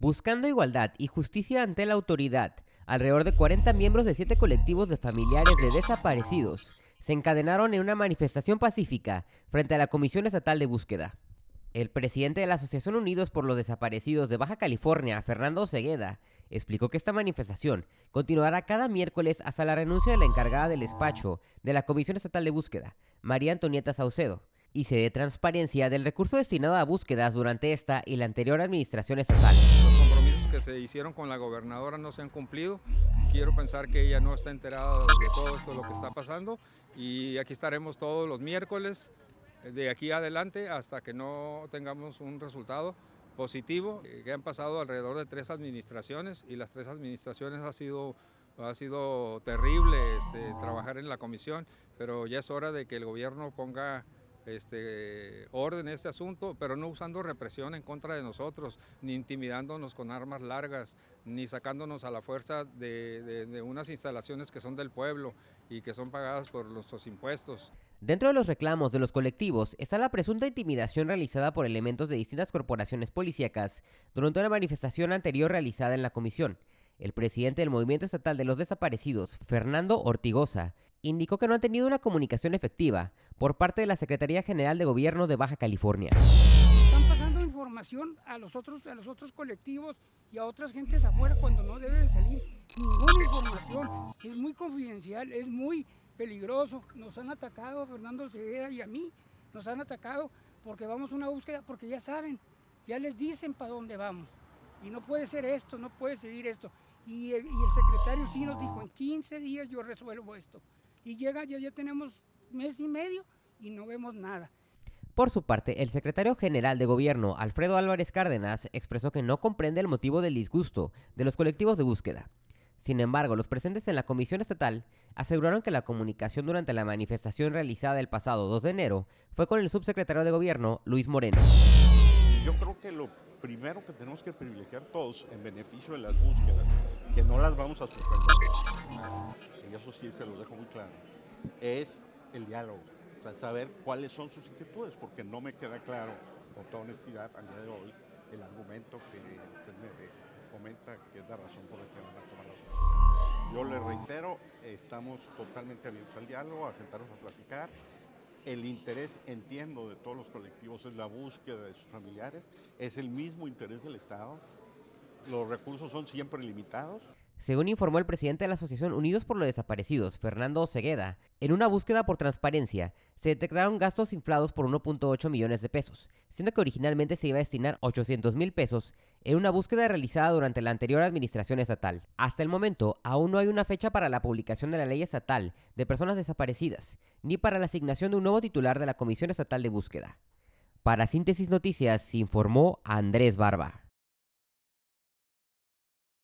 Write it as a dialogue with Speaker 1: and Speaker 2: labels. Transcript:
Speaker 1: Buscando igualdad y justicia ante la autoridad, alrededor de 40 miembros de 7 colectivos de familiares de desaparecidos se encadenaron en una manifestación pacífica frente a la Comisión Estatal de Búsqueda. El presidente de la Asociación Unidos por los Desaparecidos de Baja California, Fernando Cegueda, explicó que esta manifestación continuará cada miércoles hasta la renuncia de la encargada del despacho de la Comisión Estatal de Búsqueda, María Antonieta Saucedo, y se dé transparencia del recurso destinado a búsquedas durante esta y la anterior administración estatal.
Speaker 2: Los compromisos que se hicieron con la gobernadora no se han cumplido. Quiero pensar que ella no está enterada de todo esto, lo que está pasando, y aquí estaremos todos los miércoles eh, de aquí adelante hasta que no tengamos un resultado positivo, eh, que han pasado alrededor de tres administraciones y las tres administraciones ha sido, ha sido terrible este, trabajar en la comisión, pero ya es hora de que el gobierno ponga este, orden este asunto, pero no usando represión en contra de nosotros, ni intimidándonos con armas largas, ni sacándonos a la fuerza de, de unas instalaciones que son del pueblo y que son pagadas por nuestros impuestos.
Speaker 1: Dentro de los reclamos de los colectivos está la presunta intimidación realizada por elementos de distintas corporaciones policíacas durante una manifestación anterior realizada en la comisión. El presidente del Movimiento Estatal de los Desaparecidos, Fernando Ortigosa, indicó que no han tenido una comunicación efectiva por parte de la Secretaría General de Gobierno de Baja California.
Speaker 3: Están pasando información a los otros, a los otros colectivos y a otras gentes afuera cuando no debe salir ninguna información. Es muy confidencial, es muy peligroso. Nos han atacado a Fernando Segueda y a mí, nos han atacado porque vamos a una búsqueda, porque ya saben, ya les dicen para dónde vamos. Y no puede ser esto, no puede seguir esto. y el secretario sí nos dijo, en 15 días yo resuelvo esto y llega, ya, ya tenemos mes y medio y no vemos nada.
Speaker 1: Por su parte, el secretario general de gobierno, Alfredo Álvarez Cárdenas, expresó que no comprende el motivo del disgusto de los colectivos de búsqueda. Sin embargo, los presentes en la comisión estatal aseguraron que la comunicación durante la manifestación realizada el pasado 2 de enero fue con el subsecretario de gobierno, Luis Moreno.
Speaker 4: Yo creo que lo primero que tenemos que privilegiar todos en beneficio de las búsquedas, que no las vamos a suspender, y eso sí se lo dejo muy claro, es el diálogo, saber cuáles son sus inquietudes, porque no me queda claro, con toda honestidad, al día de hoy, el argumento que usted me comenta que es la razón por la que van a tomar las decisiones. Yo le reitero, estamos totalmente abiertos al diálogo, a sentarnos a platicar, el interés, entiendo, de todos los colectivos es la búsqueda de sus familiares, es el mismo interés del Estado, los recursos son siempre limitados.
Speaker 1: Según informó el presidente de la Asociación Unidos por los Desaparecidos, Fernando Cegueda, en una búsqueda por transparencia, se detectaron gastos inflados por 1.8 millones de pesos, siendo que originalmente se iba a destinar 800 mil pesos en una búsqueda realizada durante la anterior administración estatal. Hasta el momento, aún no hay una fecha para la publicación de la ley estatal de personas desaparecidas, ni para la asignación de un nuevo titular de la Comisión Estatal de Búsqueda. Para Síntesis Noticias, informó Andrés Barba.